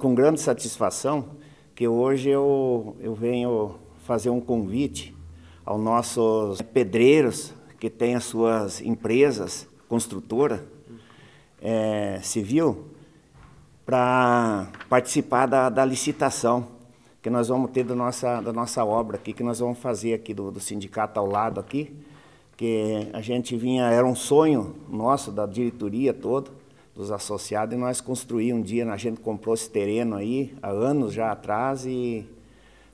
Com grande satisfação que hoje eu, eu venho fazer um convite aos nossos né, pedreiros que têm as suas empresas, construtora é, civil, para participar da, da, licitação que nós vamos ter da nossa, da nossa obra aqui, que nós vamos fazer aqui do, do sindicato ao lado aqui, que a gente vinha, era um sonho nosso, da diretoria toda, dos associados e nós construímos um dia, a gente comprou esse terreno aí há anos já atrás e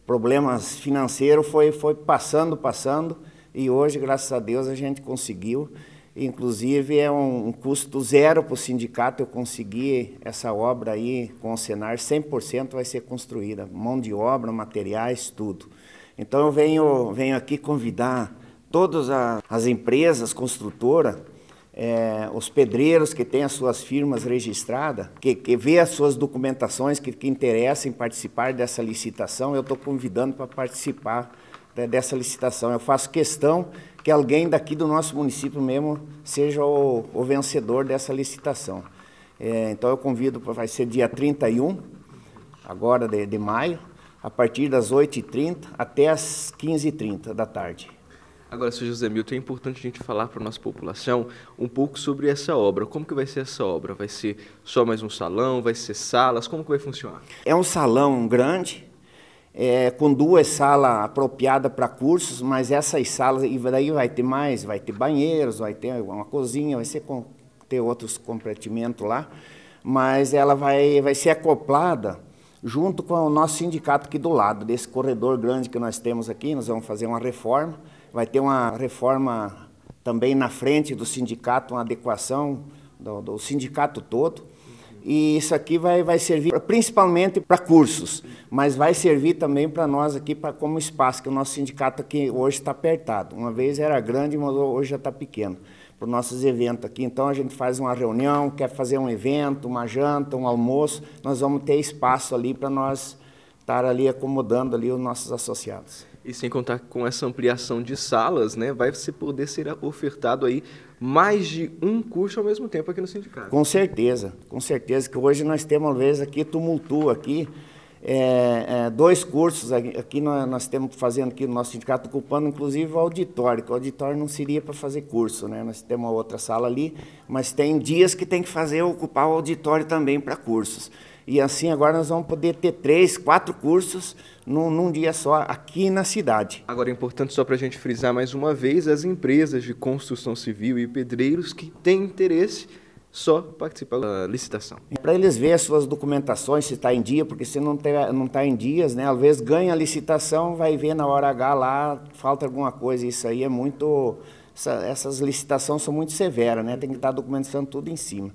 problemas financeiros foi, foi passando, passando e hoje, graças a Deus, a gente conseguiu. Inclusive é um, um custo zero para o sindicato eu consegui essa obra aí com o Senar 100% vai ser construída, mão de obra, materiais, tudo. Então eu venho, venho aqui convidar todas as empresas construtoras é, os pedreiros que têm as suas firmas registradas, que, que vê as suas documentações, que, que interessam em participar dessa licitação, eu estou convidando para participar dessa licitação. Eu faço questão que alguém daqui do nosso município mesmo seja o, o vencedor dessa licitação. É, então eu convido, vai ser dia 31, agora de, de maio, a partir das 8h30 até as 15h30 da tarde. Agora, Sr. José Milton, é importante a gente falar para a nossa população um pouco sobre essa obra. Como que vai ser essa obra? Vai ser só mais um salão? Vai ser salas? Como que vai funcionar? É um salão grande, é, com duas salas apropriadas para cursos, mas essas salas, e daí vai ter mais, vai ter banheiros, vai ter uma cozinha, vai ser com, ter outros complementos lá, mas ela vai, vai ser acoplada junto com o nosso sindicato aqui do lado, desse corredor grande que nós temos aqui, nós vamos fazer uma reforma, vai ter uma reforma também na frente do sindicato, uma adequação do, do sindicato todo. E isso aqui vai, vai servir principalmente para cursos, mas vai servir também para nós aqui para como espaço, que o nosso sindicato aqui hoje está apertado. Uma vez era grande, mas hoje já está pequeno, para os nossos eventos aqui. Então a gente faz uma reunião, quer fazer um evento, uma janta, um almoço, nós vamos ter espaço ali para nós estar ali acomodando ali os nossos associados. E sem contar com essa ampliação de salas, né, vai se poder ser ofertado aí mais de um curso ao mesmo tempo aqui no sindicato. Com certeza, com certeza que hoje nós temos às vezes aqui tumultua aqui é, é, dois cursos aqui, aqui nós, nós, temos fazendo aqui no nosso sindicato ocupando inclusive o auditório, que o auditório não seria para fazer curso, né? Nós temos uma outra sala ali, mas tem dias que tem que fazer ocupar o auditório também para cursos. E assim agora nós vamos poder ter três, quatro cursos num, num dia só aqui na cidade. Agora é importante só para a gente frisar mais uma vez as empresas de construção civil e pedreiros que têm interesse só participar da licitação. É para eles verem as suas documentações, se está em dia, porque se não está não tá em dias, né, às vezes ganha a licitação, vai ver na hora H lá, falta alguma coisa. Isso aí é muito. Essa, essas licitações são muito severas, né? tem que estar tá documentando tudo em cima.